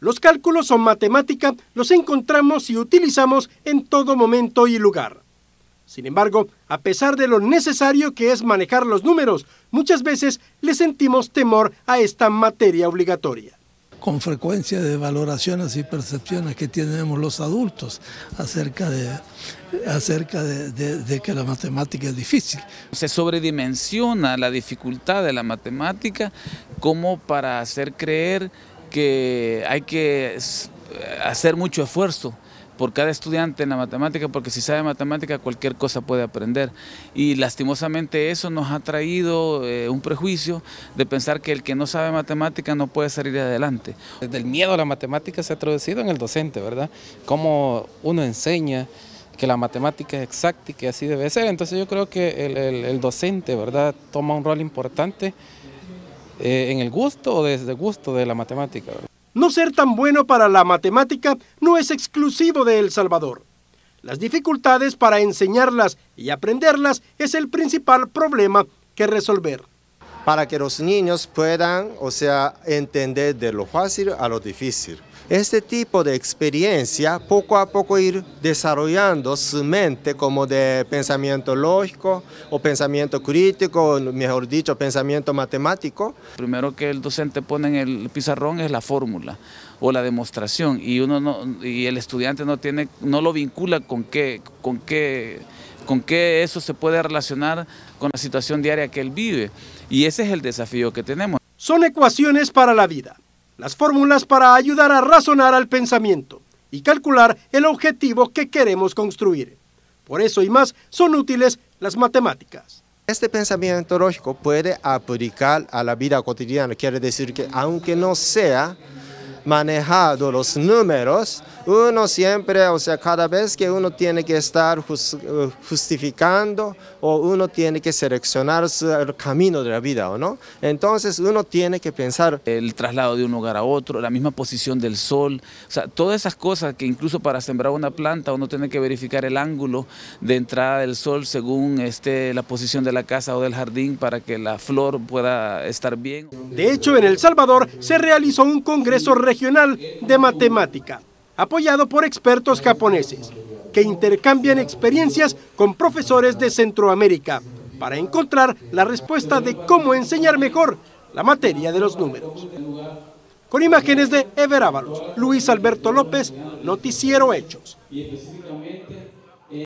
Los cálculos o matemática los encontramos y utilizamos en todo momento y lugar. Sin embargo, a pesar de lo necesario que es manejar los números, muchas veces le sentimos temor a esta materia obligatoria. Con frecuencia de valoraciones y percepciones que tenemos los adultos acerca de, acerca que la matemática es difícil. Se sobredimensiona la dificultad de la matemática como para hacer creer que hay que hacer mucho esfuerzo por cada estudiante en la matemática, porque si sabe matemática cualquier cosa puede aprender. Y lastimosamente eso nos ha traído eh, un prejuicio de pensar que el que no sabe matemática no puede salir adelante. Desde el miedo a la matemática se ha traducido en el docente, ¿verdad? Cómo uno enseña que la matemática es exacta y que así debe ser. Entonces yo creo que el, el docente, ¿verdad?, toma un rol importante eh, en el gusto o desde gusto de la matemática. No ser tan bueno para la matemática no es exclusivo de El Salvador. Las dificultades para enseñarlas y aprenderlas es el principal problema que resolver para que los niños puedan, o sea, entender de lo fácil a lo difícil. Este tipo de experiencia, poco a poco ir desarrollando su mente como de pensamiento lógico o pensamiento crítico, mejor dicho, pensamiento matemático. Primero que el docente pone en el pizarrón es la fórmula o la demostración y uno no, y el estudiante no tiene no lo vincula con qué con qué con qué eso se puede relacionar con la situación diaria que él vive. Y ese es el desafío que tenemos. Son ecuaciones para la vida, las fórmulas para ayudar a razonar al pensamiento y calcular el objetivo que queremos construir. Por eso y más son útiles las matemáticas. Este pensamiento lógico puede aplicar a la vida cotidiana, quiere decir que aunque no sea manejado los números, uno siempre, o sea, cada vez que uno tiene que estar justificando o uno tiene que seleccionar el camino de la vida, ¿o no? Entonces uno tiene que pensar... El traslado de un hogar a otro, la misma posición del sol, o sea, todas esas cosas que incluso para sembrar una planta uno tiene que verificar el ángulo de entrada del sol según este, la posición de la casa o del jardín para que la flor pueda estar bien. De hecho, en El Salvador se realizó un congreso regional de matemática apoyado por expertos japoneses, que intercambian experiencias con profesores de Centroamérica para encontrar la respuesta de cómo enseñar mejor la materia de los números. Con imágenes de Ever Luis Alberto López, Noticiero Hechos.